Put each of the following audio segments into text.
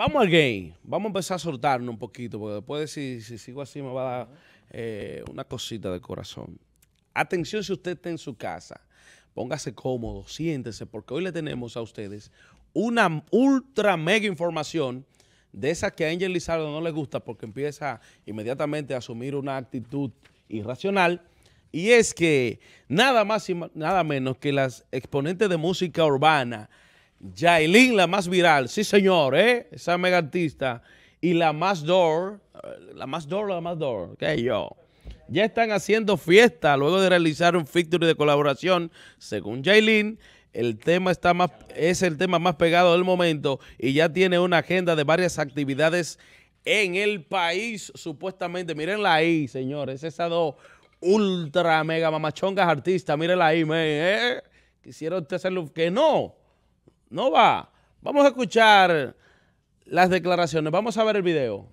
Vamos al game. Vamos a empezar a soltarnos un poquito, porque después si, sigo así me va a dar eh, una cosita de corazón. Atención si usted está en su casa. Póngase cómodo, siéntese, porque hoy le tenemos a ustedes una ultra mega información de esa que a Angel Lizardo no le gusta porque empieza inmediatamente a asumir una actitud irracional. Y es que nada más y nada menos que las exponentes de música urbana Jailin la más viral, sí señor, ¿eh? esa mega artista, y la más door, eh, la más door, la más door, que yo. Ya están haciendo fiesta luego de realizar un feature de colaboración. Según Jailin, el tema está más, es el tema más pegado del momento y ya tiene una agenda de varias actividades en el país, supuestamente. mirenla ahí, señores, esa dos ultra mega mamachongas artistas, mírenla ahí, man, ¿eh? Quisiera usted hacerlo, que no, no va. Vamos a escuchar las declaraciones. Vamos a ver el video.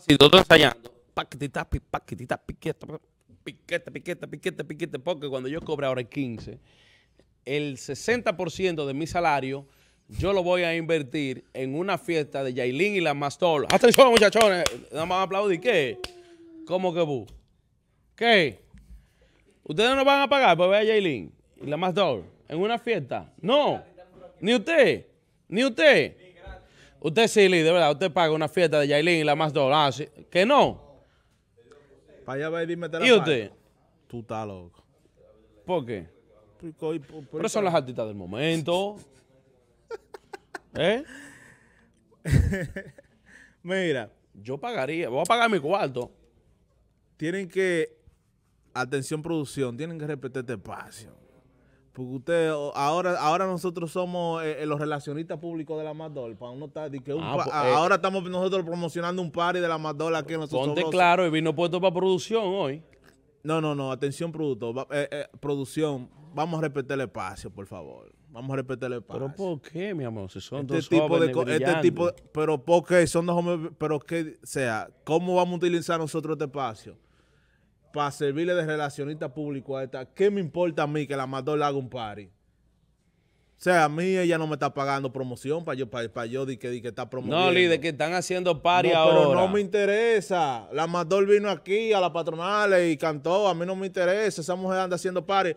si todo ensayando. Paquetita, paquetita, piqueta, piqueta, piqueta, piquete, piqueta, porque cuando yo cobre ahora el 15, el 60% de mi salario yo lo voy a invertir en una fiesta de Yailin y la Mastor. Atención, muchachones, nada más aplaudir, ¿qué? ¿Cómo que bu? ¿Qué? ¿Ustedes no van a pagar para ver a Yailin y la Mastor en una fiesta? No, ni usted, ni usted. Usted sí, de ¿verdad? Usted paga una fiesta de Yailin y la más dos. ¿Qué ah, Que no. Para allá y usted? Tú estás loco. ¿Por qué? Pero son las artistas del momento. ¿Eh? Mira. Yo pagaría. Voy a pagar mi cuarto. Tienen que. Atención, producción. Tienen que respetar este espacio. Porque usted, ahora, ahora nosotros somos eh, eh, los relacionistas públicos de la Madol. Para uno está, que ah, eh, ahora estamos nosotros promocionando un party de la Madol aquí en nosotros. Ponte claro, y vino puesto para producción hoy. No, no, no, atención, productor. producción, vamos a respetar el espacio, por favor. Vamos a respetar el espacio. ¿Pero por qué, mi amor? Si son este dos tipo de Este tipo de, Pero qué, son dos hombres... Pero que sea, ¿cómo vamos a utilizar nosotros este espacio? para servirle de relacionista público a esta, ¿qué me importa a mí que la le haga un party? O sea, a mí ella no me está pagando promoción para yo, para, para yo di que, que está promoviendo. No, de que están haciendo party ahora. Pero no me interesa. La Mazdol vino aquí a la patronal y cantó. A mí no me interesa. Esa mujer anda haciendo party.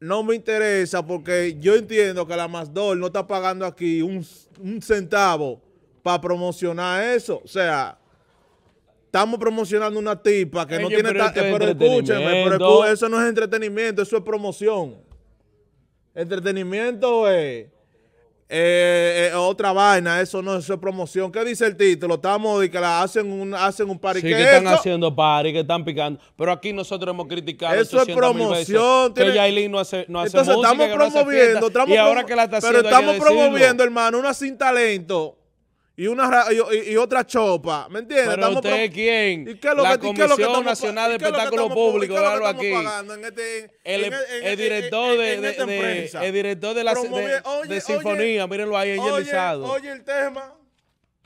No me interesa porque yo entiendo que la Mazdol no está pagando aquí un, un centavo para promocionar eso. O sea, estamos promocionando una tipa que no tiene... Pero, escúcheme, eso no es entretenimiento, eso es promoción. Entretenimiento es... Eh, eh, otra vaina, eso no eso es promoción. ¿Qué dice el título? Estamos y que la hacen un, hacen un party. Sí, que están haciendo party, que están picando. Pero aquí nosotros hemos criticado. Eso es promoción. que no hace, no hace Entonces estamos promoviendo. Pero estamos promoviendo, hermano, una sin talento y una y, y, otra chopa, ¿me entiendes? Pero usted usted quién? ¿Y qué es lo la que, Comisión Nacional de Espectáculo Público, claro aquí. En este, el, en, director de, de, de el director de la de, sinfonía, mírenlo ahí Oye, oye el tema.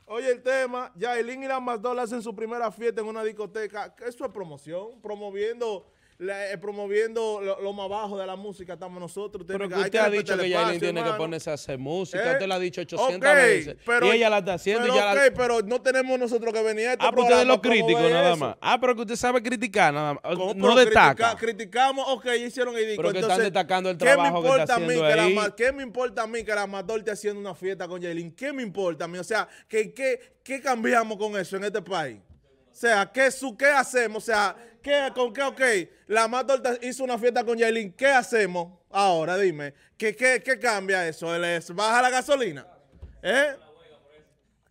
Oye el tema, Yailin y las dos hacen su primera fiesta en una discoteca. Eso es promoción, promoviendo la, eh, promoviendo lo, más bajo de la música, estamos nosotros. Pero que, que usted ha dicho que Yailin tiene que ponerse a hacer música, eh, usted lo ha dicho 800 veces. y ella la está haciendo. y ya okay, pero no tenemos nosotros que venir a este Ah, pero es lo crítico, nada más. Ah, pero que usted sabe criticar nada más. No destaca. Critica, criticamos, ok, hicieron el disco. Pero que Entonces, están destacando el trabajo que está haciendo que La, ¿Qué me importa a mí que la Amador esté haciendo una fiesta con Yailin? ¿Qué me importa a mí? O sea, ¿qué, qué, qué cambiamos con eso en este país? O sea, ¿qué, su, qué hacemos? O sea, ¿qué, ¿con qué? Ok, la más hizo una fiesta con Yailin. ¿Qué hacemos ahora? Dime. ¿Qué, cambia eso? ¿Les baja la gasolina? ¿Eh?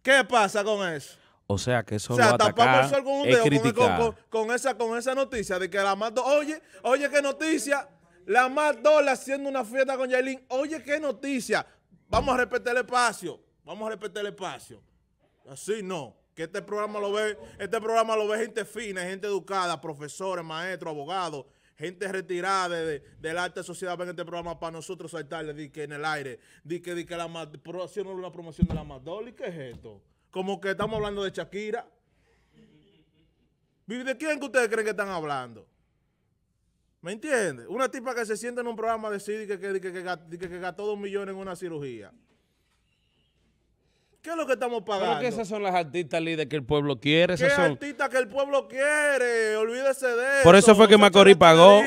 ¿Qué pasa con eso? O sea, que eso o sea, lo eso con, un dedo, con, con, esa, con esa noticia de que la dolor. oye, oye, qué noticia. La Mato haciendo una fiesta con Yailin. Oye, qué noticia. Vamos a respetar el espacio. Vamos a respetar el espacio. Así no. Que este programa lo ve, este programa lo ve gente fina, gente educada, profesores, maestros, abogados, gente retirada del arte sociedad. Ven este programa para nosotros saltarle di que en el aire, di que, di que la promoción de la Madoli, ¿qué es esto? Como que estamos hablando de Shakira. ¿De quién que ustedes creen que están hablando? ¿Me entiende? Una tipa que se sienta en un programa a decir que, que, que, gastó dos millones en una cirugía. ¿Qué es lo que estamos pagando? Creo que esas son las artistas líderes que el pueblo quiere. Esas ¿Qué artistas que el pueblo quiere? Olvídese de eso. Por eso fue que Macorís pagó.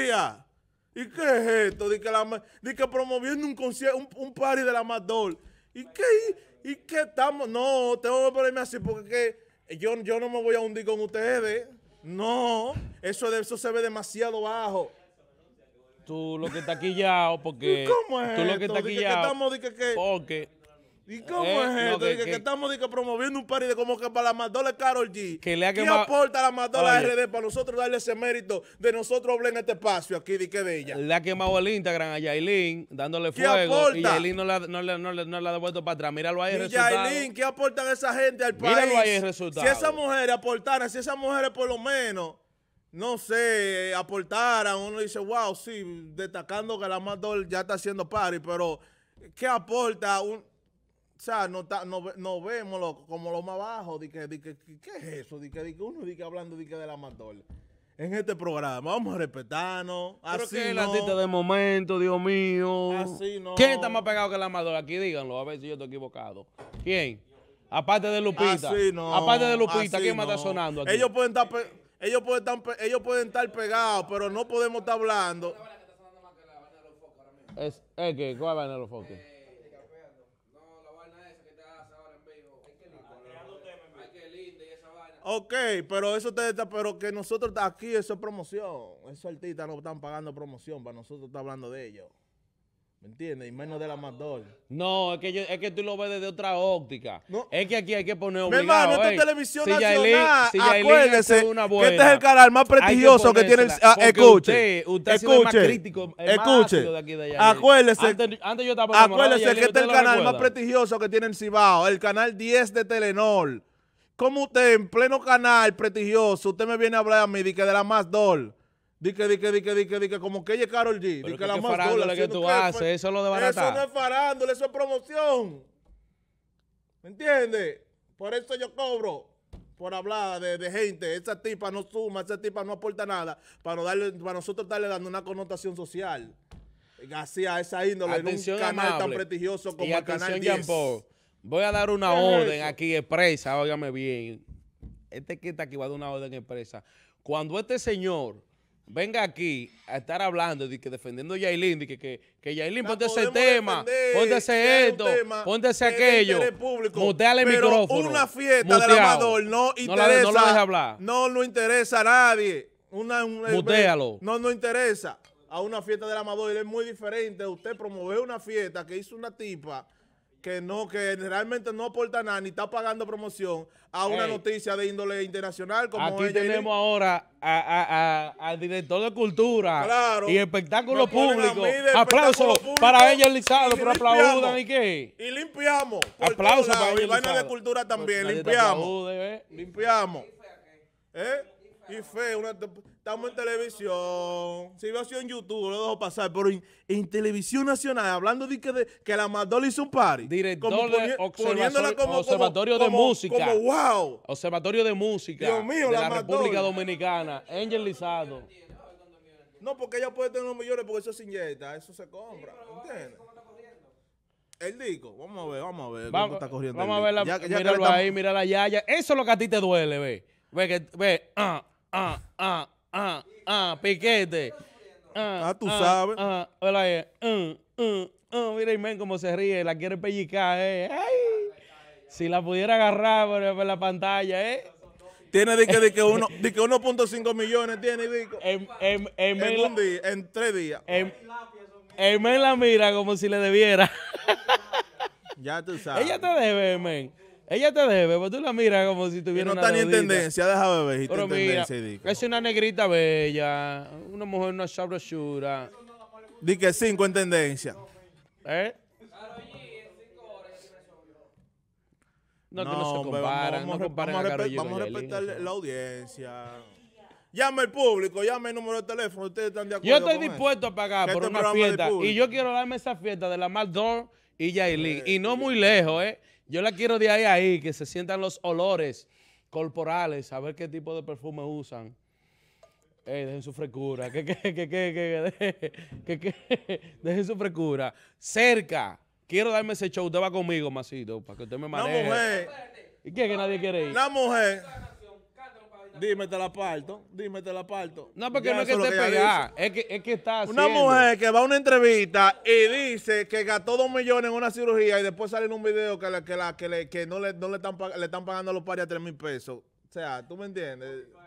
¿Y qué es esto? Dice que, promoviendo un concierto, un, party de la Madol. ¿Y qué, y, qué estamos? No, tengo que ponerme así porque yo, yo no me voy a hundir con ustedes. No, eso, eso se ve demasiado bajo. Tú lo que está quillado porque... ¿Cómo es Tú lo que está aquí Que estamos, porque ¿Y cómo eh, es esto? que, estamos promoviendo un par de como que para la Madola Carol G. Que le ¿Qué aporta la Madola RD para nosotros darle ese mérito de nosotros hablar en este espacio aquí de que bella ella? Le ha quemado el Instagram a Yailin dándole fuego. Y Yailin no la, ha devuelto para atrás. Míralo ahí. Y Yailin, ¿qué aportan esa gente al país? Míralo ahí el resultado. Si esas mujeres aportaran, si esas mujeres por lo menos no sé, aportaran. Uno dice, wow, sí, destacando que la Madol ya está haciendo party, pero ¿qué aporta? Un, o sea, no, no, no vemos como lo más bajo, de que, ¿qué es eso? uno dice hablando de que de la En este programa, vamos a respetarnos. así que no. de momento, Dios mío. Así no. ¿Quién está más pegado que la amador? Aquí díganlo, a ver si yo estoy equivocado. ¿Quién? Aparte de Lupita. Así no. Aparte de Lupita, ¿quién más está sonando aquí? Ellos pueden estar, ellos pueden estar, ellos pueden estar pegados, pero no podemos estar hablando. Es, que, ¿cuál va a los foques? Ok, pero eso te pero que nosotros aquí eso es promoción. Esos artistas no están pagando promoción para nosotros está hablando de ellos. ¿Me entiendes? Y menos de la Madol. No, es que, yo, es que tú lo ves desde otra óptica. Es que aquí hay que poner obligado. Mi hermano, esta es televisión si nacional, si acuérdese buena, que este es el canal más prestigioso que, tiene el... Ah, escuche, usted, escuche, crítico, escuche, acuérdese, antes, yo estaba acuérdese que este es el canal más prestigioso que tiene el Cibao, el canal 10 de Telenor. Como usted en pleno canal prestigioso, usted me viene a hablar a mí de que de la más dol, dice que, dice que, dice como que ella es Carol G. que la más que tú haces, eso es lo de barata. Eso no es farándula, eso es promoción. ¿Me entiendes? Por eso yo cobro por hablar de, gente. Esa tipa no suma, esa tipa no aporta nada para, nosotros estarle dando una connotación social. Así a esa índole en un canal tan prestigioso como el Canal 10. Jean Voy a dar una orden aquí expresa, óigame bien. Este que está aquí va a dar una orden expresa. Cuando este señor venga aquí a estar hablando de que defendiendo a Yailin, que, que, que Yailin, ponte ese tema, ponte ese esto, ponte ese aquello, muteale el micrófono. una fiesta muteado. del amador no interesa. No, lo deja hablar. No, no interesa a nadie. Una, eh, eh, No, no interesa a una fiesta del amador. Es muy diferente usted promover una fiesta que hizo una tipa que no, que realmente no aporta nada ni está pagando promoción a una noticia de índole internacional como Aquí tenemos ahora al director de cultura y espectáculo público. aplauso para ellos Lizardo, pero aplaudan y qué. Y limpiamos. aplauso para ella. Y de cultura también, pues limpiamos. ¿eh? Limpiamos. ¿Eh? Y fe, estamos en televisión. Si ser en YouTube, lo dejo pasar. Pero en, televisión nacional, hablando de que, la Madonna hizo un party. Director de observatorio, de música. Como wow. Observatorio de música. Dios mío, la, República Dominicana. Angel Lizardo. No, porque ella puede tener los millones porque eso se inyecta, eso se compra. ¿Entiendes? El disco, vamos a ver, vamos a ver vamos, está corriendo. Vamos a ver, la, ya, ya míralo ahí, Eso es lo que a ti te duele, ve. Ve que, ve, ah, ah, ah, ah, ah, piquete. Ah, ah tú ah, sabes. Ah, ah, mira, men cómo se ríe, la quiere pellicar, eh. Ay, si la pudiera agarrar por, la pantalla, eh. Tiene de que, de que, uno, de que 1.5 millones tiene, Dico. Em, em, em, en, en, en, día, en tres días. En, la mira como si le debiera. ya tú sabes. Ella te debe, men. Ella te debe, porque tú la miras como si tuviera no está ni en tendencia, deja bebé. Pero mira, es una negrita bella, una mujer, una sabrosura. Di que cinco en tendencia. ¿Eh? No, que no se vamos, no a, Vamos a respetar la audiencia. Llame el público, llame el número de teléfono, ustedes están de acuerdo Yo estoy dispuesto a pagar por este una fiesta y yo quiero darme esa fiesta de la Maldon y Yailin. y no eh, muy eh, lejos, ¿eh? Yo la quiero de ahí a ahí, que se sientan los olores corporales, saber qué tipo de perfume usan. Ey, eh, dejen su frescura, que, qué, qué? dejen su frescura. Cerca, quiero darme ese show, usted va conmigo, Masito, para que usted me maneje. La mujer. ¿Y qué, que nadie quiere ir? La mujer. Dime, te la parto. Dime, te la parto. No, porque no es que esté pegada. Es que, es que está haciendo. Una mujer que va a una entrevista y dice que gastó dos millones en una cirugía y después sale en un video que, que, la, le, no, le, no le, están, le están pagando a los pares a tres mil pesos. O sea, ¿tú me entiendes?